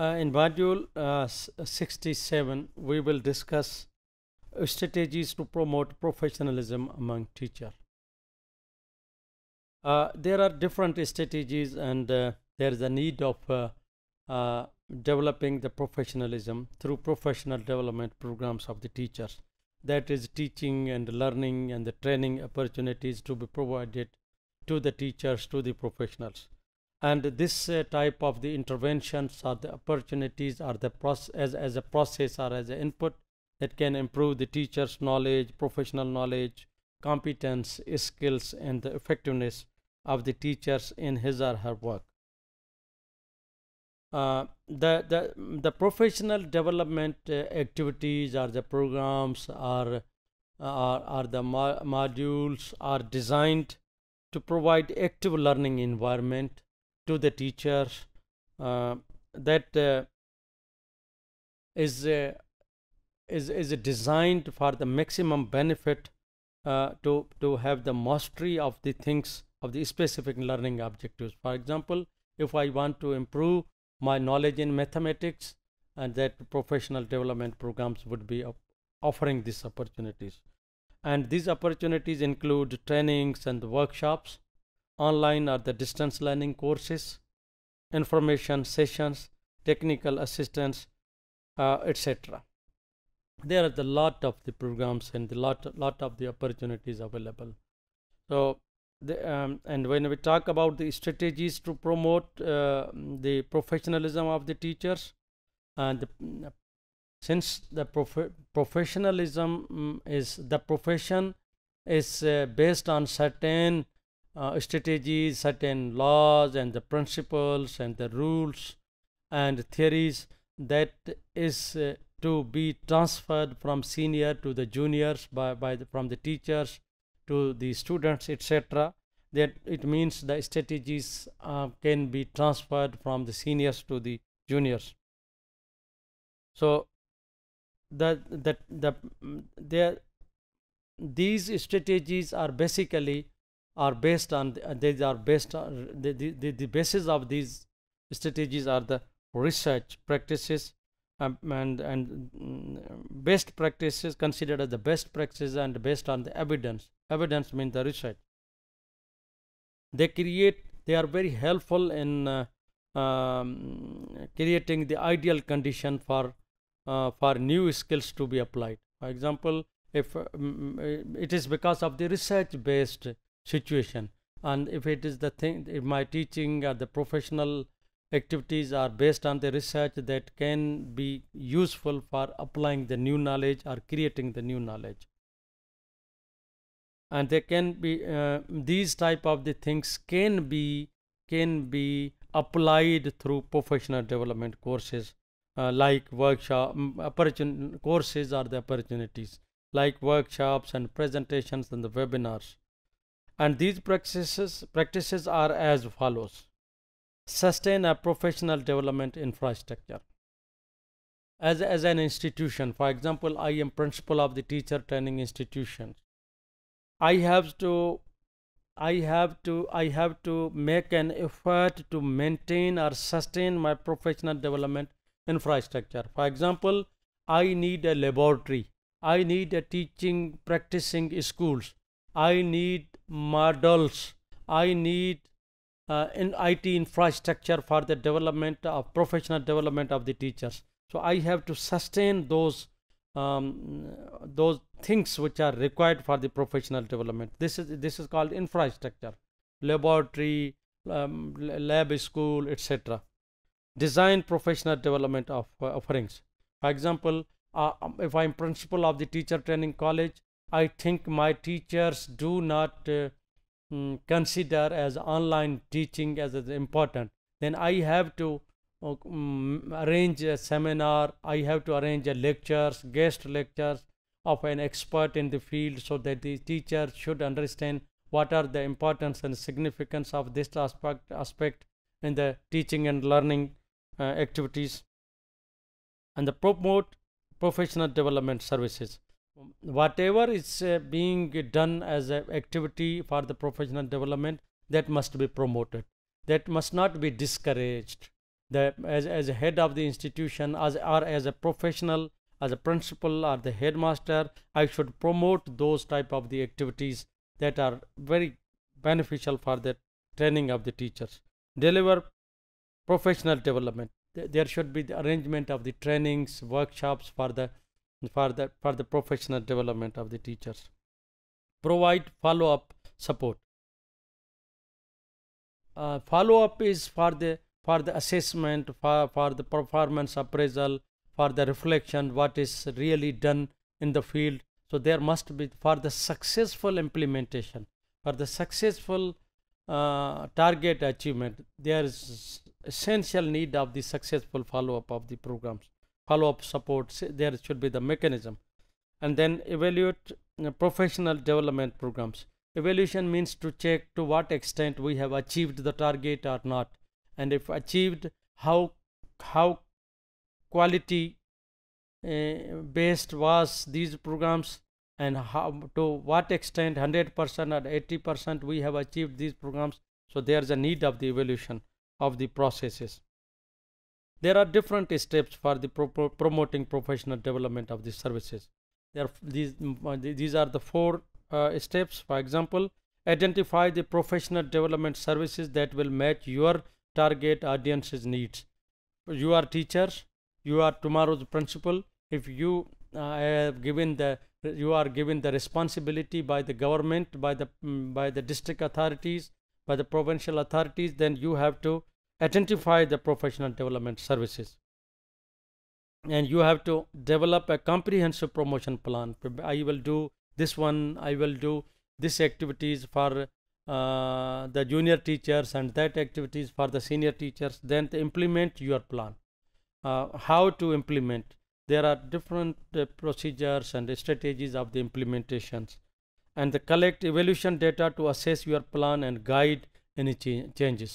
Uh, in module uh, uh, 67, we will discuss uh, strategies to promote professionalism among teachers. Uh, there are different strategies and uh, there is a need of developing the professionalism through professional development programs of the teachers. That is teaching and learning and the training opportunities to be provided to the teachers, to the professionals and this uh, type of the interventions or the opportunities or the process as, as a process or as an input that can improve the teacher's knowledge professional knowledge competence skills and the effectiveness of the teachers in his or her work uh, the, the the professional development uh, activities or the programs or are, are the mo modules are designed to provide active learning environment to the teacher uh, that uh, is uh, is is designed for the maximum benefit uh, to to have the mastery of the things of the specific learning objectives for example if i want to improve my knowledge in mathematics and that professional development programs would be offering these opportunities and these opportunities include trainings and workshops online or the distance learning courses, information sessions, technical assistance, uh, etc. There are the lot of the programs and the lot lot of the opportunities available. So, the, um, and when we talk about the strategies to promote uh, the professionalism of the teachers, and the, since the prof professionalism mm, is the profession is uh, based on certain uh, strategies, certain laws and the principles and the rules and theories that is uh, to be transferred from senior to the juniors by, by the, from the teachers to the students etc that it means the strategies uh, can be transferred from the seniors to the juniors so the the the mm, there these strategies are basically are based on uh, these are based on the, the, the basis of these strategies are the research practices um, and and mm, best practices considered as the best practices and based on the evidence evidence means the research they create they are very helpful in uh, um, creating the ideal condition for uh, for new skills to be applied for example if um, it is because of the research based situation and if it is the thing if my teaching or the professional activities are based on the research that can be useful for applying the new knowledge or creating the new knowledge and they can be uh, these type of the things can be can be applied through professional development courses uh, like workshop mm, courses are the opportunities like workshops and presentations and the webinars and these practices, practices are as follows. Sustain a professional development infrastructure. As, as an institution, for example, I am principal of the teacher training institution. I have to I have to I have to make an effort to maintain or sustain my professional development infrastructure. For example, I need a laboratory. I need a teaching practicing schools. I need models. I need uh, in IT infrastructure for the development of professional development of the teachers. So I have to sustain those um, those things which are required for the professional development. This is this is called infrastructure, laboratory, um, lab school, etc. Design professional development of uh, offerings. For example, uh, um, if I'm principal of the teacher training college, I think my teachers do not uh, mm, consider as online teaching as, as important. Then I have to um, arrange a seminar, I have to arrange a lectures, guest lectures of an expert in the field so that the teacher should understand what are the importance and significance of this aspect, aspect in the teaching and learning uh, activities and the promote professional development services whatever is uh, being done as an activity for the professional development that must be promoted that must not be discouraged as, as a head of the institution as or as a professional as a principal or the headmaster i should promote those type of the activities that are very beneficial for the training of the teachers deliver professional development there should be the arrangement of the trainings workshops for the for the, for the professional development of the teachers. Provide follow-up support. Uh, follow-up is for the for the assessment, for, for the performance appraisal, for the reflection, what is really done in the field. So there must be for the successful implementation, for the successful uh, target achievement, there is essential need of the successful follow-up of the programs follow-up support there should be the mechanism and then evaluate uh, professional development programs evaluation means to check to what extent we have achieved the target or not and if achieved how how quality uh, based was these programs and how to what extent 100% or 80% we have achieved these programs so there is a need of the evolution of the processes there are different steps for the pro promoting professional development of these services. There are these, mm, uh, these are the four uh, steps. For example, identify the professional development services that will match your target audience's needs. You are teachers, you are tomorrow's principal. If you uh, have given the you are given the responsibility by the government, by the mm, by the district authorities, by the provincial authorities, then you have to identify the professional development services and you have to develop a comprehensive promotion plan i will do this one i will do this activities for uh, the junior teachers and that activities for the senior teachers then to implement your plan uh, how to implement there are different uh, procedures and strategies of the implementations and the collect evolution data to assess your plan and guide any ch changes